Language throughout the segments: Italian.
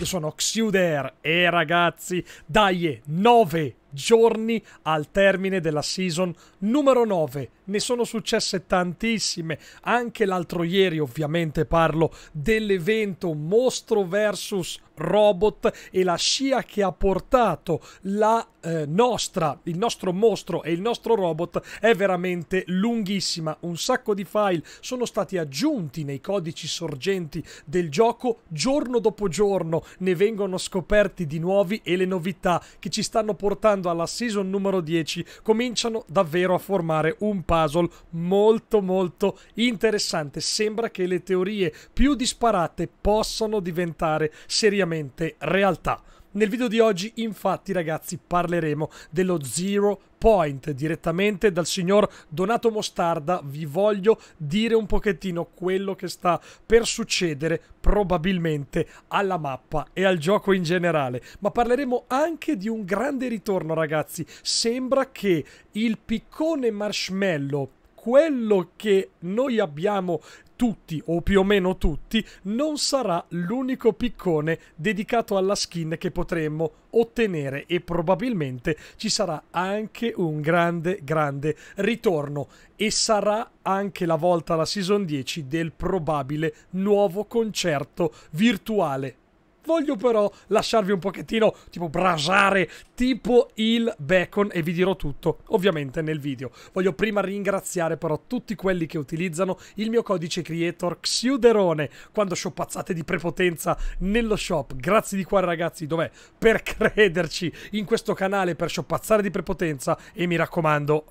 Io sono Xuder e ragazzi, dai, 9 giorni al termine della season numero 9. Ne sono successe tantissime, anche l'altro ieri ovviamente parlo dell'evento Mostro vs Robot e la scia che ha portato la eh, nostra, il nostro mostro e il nostro robot è veramente lunghissima. Un sacco di file sono stati aggiunti nei codici sorgenti del gioco giorno dopo giorno ne vengono scoperti di nuovi e le novità che ci stanno portando alla season numero 10 cominciano davvero a formare un puzzle molto molto interessante. Sembra che le teorie più disparate possano diventare seriamente realtà. Nel video di oggi infatti ragazzi parleremo dello Zero Point direttamente dal signor Donato Mostarda vi voglio dire un pochettino quello che sta per succedere probabilmente alla mappa e al gioco in generale ma parleremo anche di un grande ritorno ragazzi sembra che il piccone marshmallow quello che noi abbiamo tutti o più o meno tutti non sarà l'unico piccone dedicato alla skin che potremmo ottenere e probabilmente ci sarà anche un grande grande ritorno e sarà anche la volta alla season 10 del probabile nuovo concerto virtuale Voglio però lasciarvi un pochettino tipo brasare, tipo il bacon e vi dirò tutto, ovviamente nel video. Voglio prima ringraziare però tutti quelli che utilizzano il mio codice creator Xiuderone quando shoppazzate di prepotenza nello shop. Grazie di cuore ragazzi, dov'è? Per crederci in questo canale, per shoppazzare di prepotenza e mi raccomando,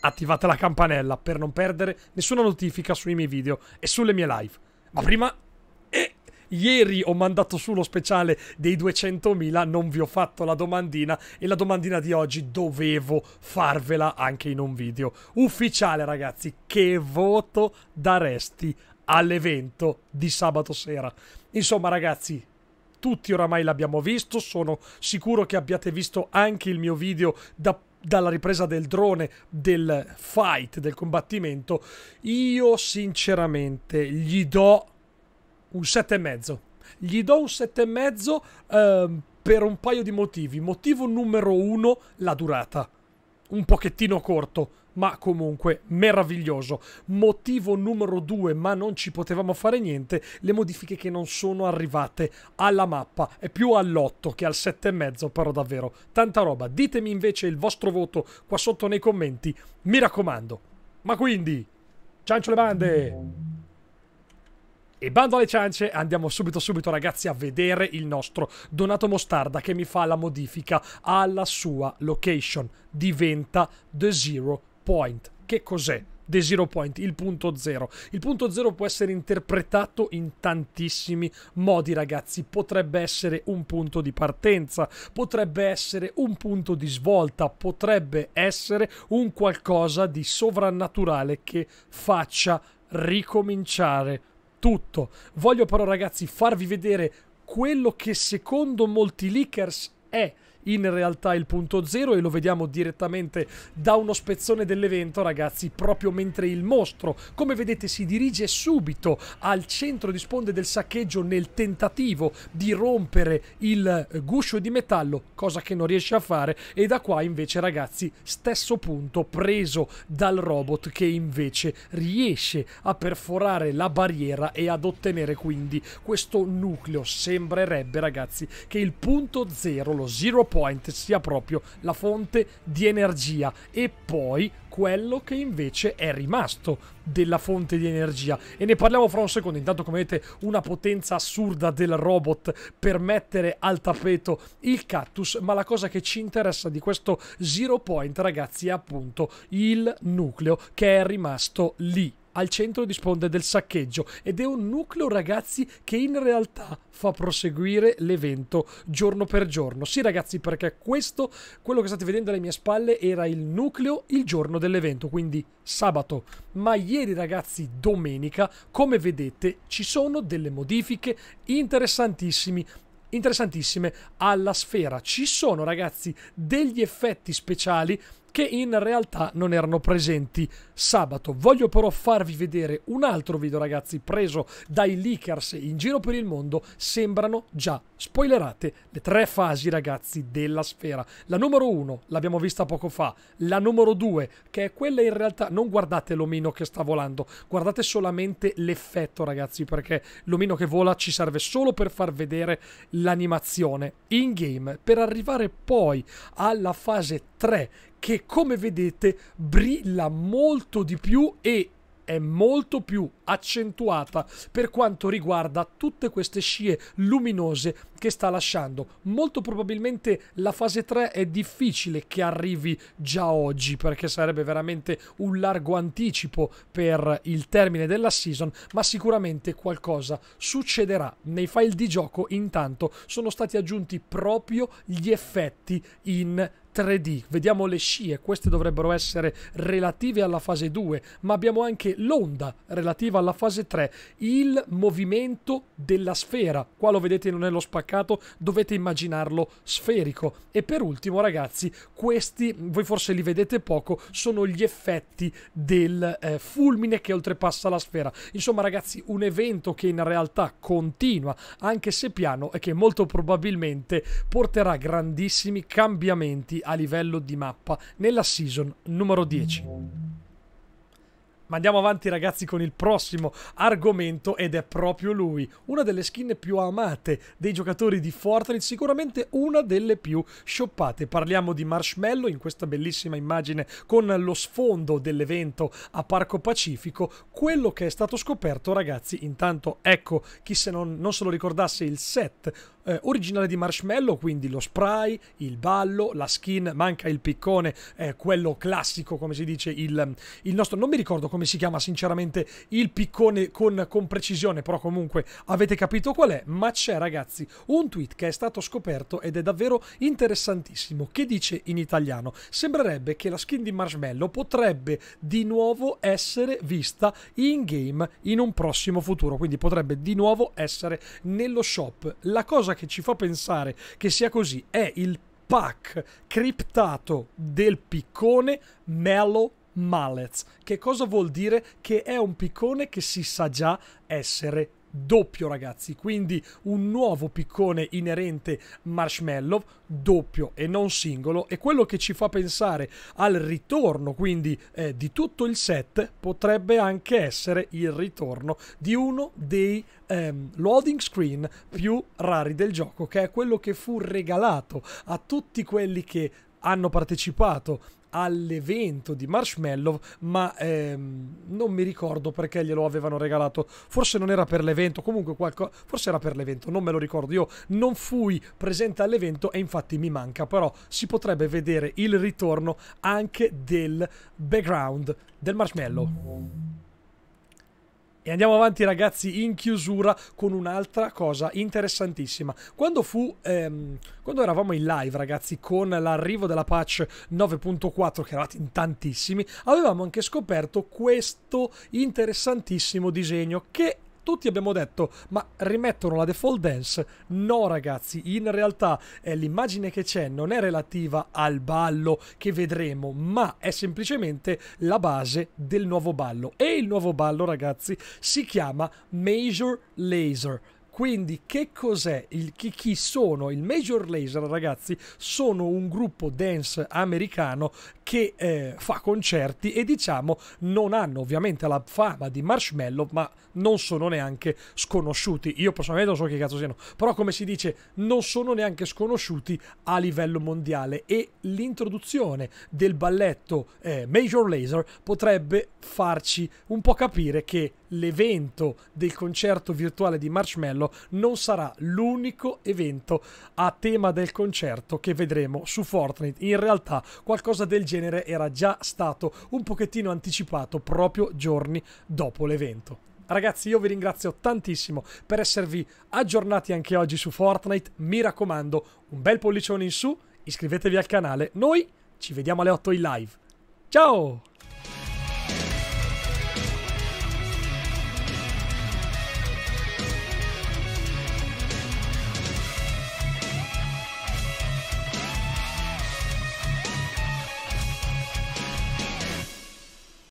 attivate la campanella per non perdere nessuna notifica sui miei video e sulle mie live. Ma prima Ieri ho mandato su lo speciale dei 200.000, non vi ho fatto la domandina e la domandina di oggi dovevo farvela anche in un video ufficiale, ragazzi. Che voto daresti all'evento di sabato sera? Insomma, ragazzi, tutti oramai l'abbiamo visto, sono sicuro che abbiate visto anche il mio video da, dalla ripresa del drone, del fight, del combattimento. Io sinceramente gli do un e mezzo. Gli do un 7,5 ehm, per un paio di motivi. Motivo numero uno, la durata. Un pochettino corto, ma comunque meraviglioso. Motivo numero due, ma non ci potevamo fare niente, le modifiche che non sono arrivate alla mappa. È più all'8 che al e mezzo, però davvero. Tanta roba. Ditemi invece il vostro voto qua sotto nei commenti. Mi raccomando. Ma quindi, ciancio le bande! E bando alle ciance, andiamo subito subito ragazzi a vedere il nostro Donato Mostarda che mi fa la modifica alla sua location. Diventa The Zero Point. Che cos'è? The Zero Point, il punto zero. Il punto zero può essere interpretato in tantissimi modi, ragazzi. Potrebbe essere un punto di partenza, potrebbe essere un punto di svolta, potrebbe essere un qualcosa di sovrannaturale che faccia ricominciare tutto. Voglio però ragazzi farvi vedere quello che secondo molti leakers è in realtà il punto zero e lo vediamo direttamente da uno spezzone dell'evento ragazzi proprio mentre il mostro come vedete si dirige subito al centro di sponde del saccheggio nel tentativo di rompere il guscio di metallo cosa che non riesce a fare e da qua invece ragazzi stesso punto preso dal robot che invece riesce a perforare la barriera e ad ottenere quindi questo nucleo sembrerebbe ragazzi che il punto zero lo zero point sia proprio la fonte di energia e poi quello che invece è rimasto della fonte di energia e ne parliamo fra un secondo intanto come vedete una potenza assurda del robot per mettere al tappeto il cactus ma la cosa che ci interessa di questo zero point ragazzi è appunto il nucleo che è rimasto lì al centro disponde del saccheggio ed è un nucleo ragazzi che in realtà fa proseguire l'evento giorno per giorno. Sì ragazzi perché questo, quello che state vedendo alle mie spalle era il nucleo il giorno dell'evento, quindi sabato. Ma ieri ragazzi domenica, come vedete, ci sono delle modifiche interessantissime interessantissime alla sfera. Ci sono ragazzi degli effetti speciali che in realtà non erano presenti sabato. Voglio però farvi vedere un altro video ragazzi preso dai leakers in giro per il mondo, sembrano già spoilerate le tre fasi ragazzi della sfera. La numero uno l'abbiamo vista poco fa, la numero due che è quella in realtà, non guardate l'omino che sta volando, guardate solamente l'effetto ragazzi perché l'omino che vola ci serve solo per far vedere l'animazione in game per arrivare poi alla fase 3 che come vedete brilla molto di più e è molto più accentuata per quanto riguarda tutte queste scie luminose che sta lasciando. Molto probabilmente la fase 3 è difficile che arrivi già oggi perché sarebbe veramente un largo anticipo per il termine della season, ma sicuramente qualcosa succederà. Nei file di gioco intanto sono stati aggiunti proprio gli effetti in 3D, vediamo le scie, queste dovrebbero essere relative alla fase 2, ma abbiamo anche l'onda relativa alla fase 3, il movimento della sfera, qua lo vedete non è lo spaccato, dovete immaginarlo sferico. E per ultimo ragazzi, questi, voi forse li vedete poco, sono gli effetti del eh, fulmine che oltrepassa la sfera. Insomma ragazzi, un evento che in realtà continua, anche se piano, e che molto probabilmente porterà grandissimi cambiamenti a livello di mappa nella season numero 10. Ma andiamo avanti ragazzi con il prossimo argomento ed è proprio lui, una delle skin più amate dei giocatori di Fortnite, sicuramente una delle più shoppate. Parliamo di Marshmallow in questa bellissima immagine con lo sfondo dell'evento a Parco Pacifico, quello che è stato scoperto ragazzi, intanto ecco chi se non, non se lo ricordasse il set eh, originale di Marshmallow, quindi lo spray, il ballo, la skin, manca il piccone, eh, quello classico come si dice, il, il nostro, non mi ricordo come come si chiama sinceramente il piccone con, con precisione, però comunque avete capito qual è, ma c'è ragazzi un tweet che è stato scoperto ed è davvero interessantissimo, che dice in italiano, sembrerebbe che la skin di Marshmallow potrebbe di nuovo essere vista in game in un prossimo futuro, quindi potrebbe di nuovo essere nello shop. La cosa che ci fa pensare che sia così è il pack criptato del piccone Mellow Malez. Che cosa vuol dire? Che è un piccone che si sa già essere doppio ragazzi quindi un nuovo piccone inerente marshmallow doppio e non singolo e quello che ci fa pensare al ritorno quindi eh, di tutto il set potrebbe anche essere il ritorno di uno dei ehm, loading screen più rari del gioco che è quello che fu regalato a tutti quelli che hanno partecipato all'evento di Marshmallow, ma ehm, non mi ricordo perché glielo avevano regalato. Forse non era per l'evento, comunque qualco... forse era per l'evento, non me lo ricordo. Io non fui presente all'evento e infatti mi manca, però si potrebbe vedere il ritorno anche del background del Marshmallow. E andiamo avanti ragazzi in chiusura con un'altra cosa interessantissima. Quando fu ehm, quando eravamo in live ragazzi con l'arrivo della patch 9.4 che eravate in tantissimi, avevamo anche scoperto questo interessantissimo disegno che tutti abbiamo detto, ma rimettono la default dance? No ragazzi, in realtà eh, l'immagine che c'è non è relativa al ballo che vedremo, ma è semplicemente la base del nuovo ballo. E il nuovo ballo ragazzi si chiama Major Laser. Quindi che cos'è? Il, chi, chi sono? Il Major Laser, ragazzi, sono un gruppo dance americano che eh, fa concerti e diciamo non hanno ovviamente la fama di Marshmallow, ma non sono neanche sconosciuti. Io personalmente non so che cazzo siano, però come si dice, non sono neanche sconosciuti a livello mondiale e l'introduzione del balletto eh, Major Laser potrebbe farci un po' capire che l'evento del concerto virtuale di Marshmallow non sarà l'unico evento a tema del concerto che vedremo su Fortnite. In realtà qualcosa del genere era già stato un pochettino anticipato proprio giorni dopo l'evento. Ragazzi, io vi ringrazio tantissimo per esservi aggiornati anche oggi su Fortnite. Mi raccomando, un bel pollicione in su, iscrivetevi al canale. Noi ci vediamo alle 8 in live. Ciao!